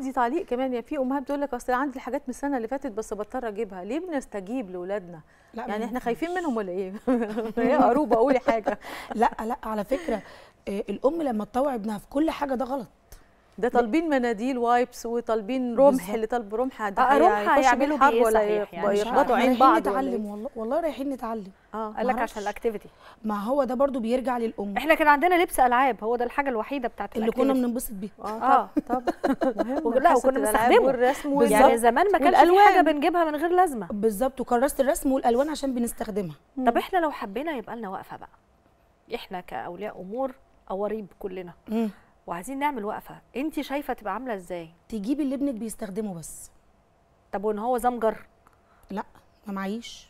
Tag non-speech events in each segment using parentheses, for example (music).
عندي تعليق كمان يعني في امهات بتقول لك اصل عندي الحاجات من السنه اللي فاتت بس بضطر اجيبها ليه بنستجيب لاولادنا يعني احنا خايفين منهم ولا ايه (laughs) يا قروبه قولي حاجه (laughs) لا لا على فكره آه، الام لما تطوع ابنها في كل حاجه ده غلط ده طالبين مناديل وايبس وطالبين رمح اللي طالب رمح ده آه رمح هيعملوا حرب ولا يخبطوا يعني. عين بعض رايحين نتعلم إيه؟ والله والله رايحين نتعلم اه قال لك عشان الاكتيفيتي ما هو ده برضو بيرجع للام احنا كان عندنا لبس العاب هو ده الحاجه الوحيده بتاعت اللي كنا بننبسط بيها آه،, اه طب (laughs) لا وكنا بنستخدمه الرسم يعني زمان ما كانش في حاجه بنجيبها من غير لازمه بالظبط وكراسه الرسم والالوان عشان بنستخدمها طب احنا لو حبينا يبقى لنا واقفه بقى احنا كاولياء امور قواريب كلنا وعايزين نعمل وقفه انت شايفه تبقى عامله ازاي تجيبي اللي ابنك بيستخدمه بس طب وان هو زمجر لا ما معيش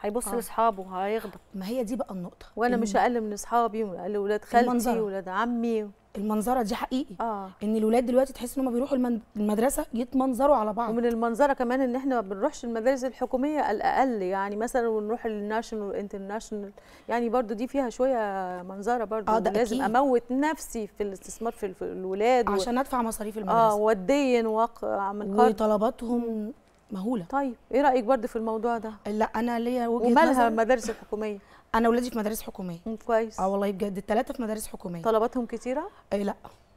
هيبص آه. لاصحابه هيغضب ما هي دي بقى النقطه وانا مش اقل من اصحابي ولا اولاد ولاد خالتي ولاد عمي المنظره دي حقيقي آه. ان الولاد دلوقتي تحس ان هم بيروحوا المدرسه يتمنظروا على بعض ومن المنظره كمان ان احنا ما بنروحش المدارس الحكوميه الاقل يعني مثلا ونروح للناشونال انترناشونال يعني برضو دي فيها شويه منظره برضو آه ده لازم أكيد. اموت نفسي في الاستثمار في الولاد عشان و... ادفع مصاريف المدرسه اه وديا واعمل قرض وطلباتهم مهوله طيب ايه رايك برضو في الموضوع ده لا انا ليا وجهه نظر ومالها المدارس الحكوميه انا ولادي في مدارس حكوميه كويس اه والله بجد الثلاثه في مدارس حكوميه طلباتهم كتيره اي لا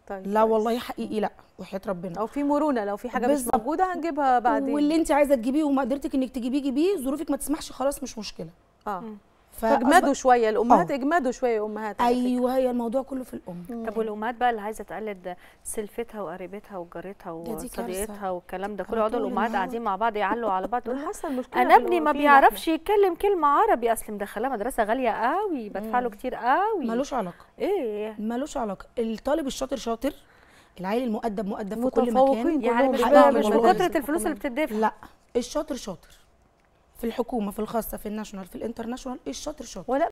طيب لا كويس. والله حقيقي لا وحياه ربنا او في مرونه لو في حاجه بالزبط. مش موجوده هنجيبها بعدين واللي انت عايزه تجيبيه وما قدرتك انك تجيبيه جيبيه ظروفك ما تسمحش خلاص مش مشكله اه فاجمدوا شويه الامهات آه. اجمدوا شويه امهات ايوه هي الموضوع كله في الام طب يعني والامهات بقى اللي عايزه تقلد سلفتها وقريبتها وجارتها وصديقتها والكلام ده كله يقعدوا الامهات قاعدين مع بعض يعلوا على بعض (laughs) حصل مشكله انا ابني ما بيعرفش يتكلم كلمه عربي اصل مدخلاه مدرسه غاليه قوي بدفع له كتير قوي ملوش علاقه ايه ملوش علاقه الطالب الشاطر شاطر العيل المؤدب مؤدب في كل مكان يعني مش بكتره الفلوس اللي بتدفع لا الشاطر شاطر في الحكومه في الخاصه في الناشونال في الانترناشونال الشاطر شاطر